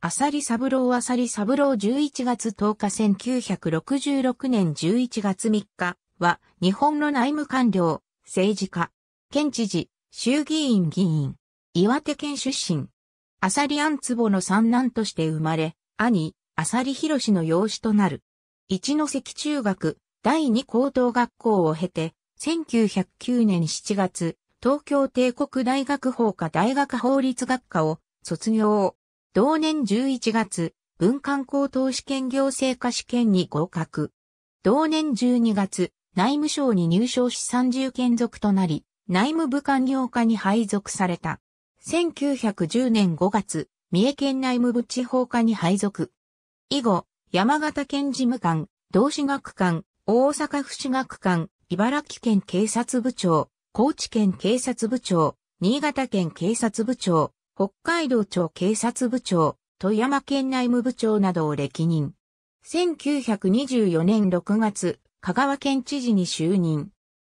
アサリサブローアサリサブロー11月10日1966年11月3日は日本の内務官僚、政治家、県知事、衆議院議員、岩手県出身。アサリアンツボの三男として生まれ、兄、アサリヒロシの養子となる。一関中学、第二高等学校を経て、1909年7月、東京帝国大学法科大学法律学科を卒業。同年11月、文官高等試験行政科試験に合格。同年12月、内務省に入省し30県属となり、内務部官僚課に配属された。1910年5月、三重県内務部地方課に配属。以後、山形県事務官、同志学官、大阪府市学官、茨城県警察部長、高知県警察部長、新潟県警察部長、北海道庁警察部長、富山県内務部長などを歴任。1924年6月、香川県知事に就任。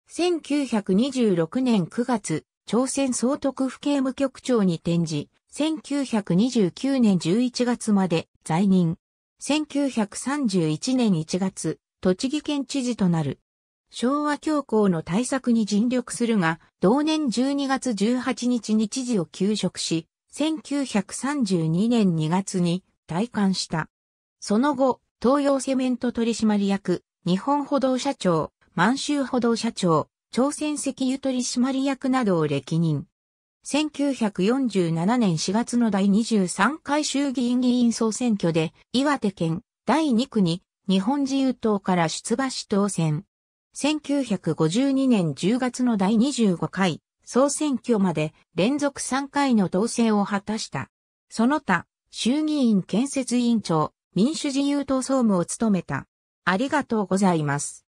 1926年9月、朝鮮総督府警務局長に転じ、1929年11月まで在任。1931年1月、栃木県知事となる。昭和恐慌の対策に尽力するが、同年12月18日に知事を休職し、1932年2月に退官した。その後、東洋セメント取締役、日本歩道社長、満州歩道社長、朝鮮石油取締役などを歴任。1947年4月の第23回衆議院議員総選挙で、岩手県第2区に日本自由党から出馬し当選。1952年10月の第25回総選挙まで連続3回の当選を果たした。その他、衆議院建設委員長、民主自由党総務を務めた。ありがとうございます。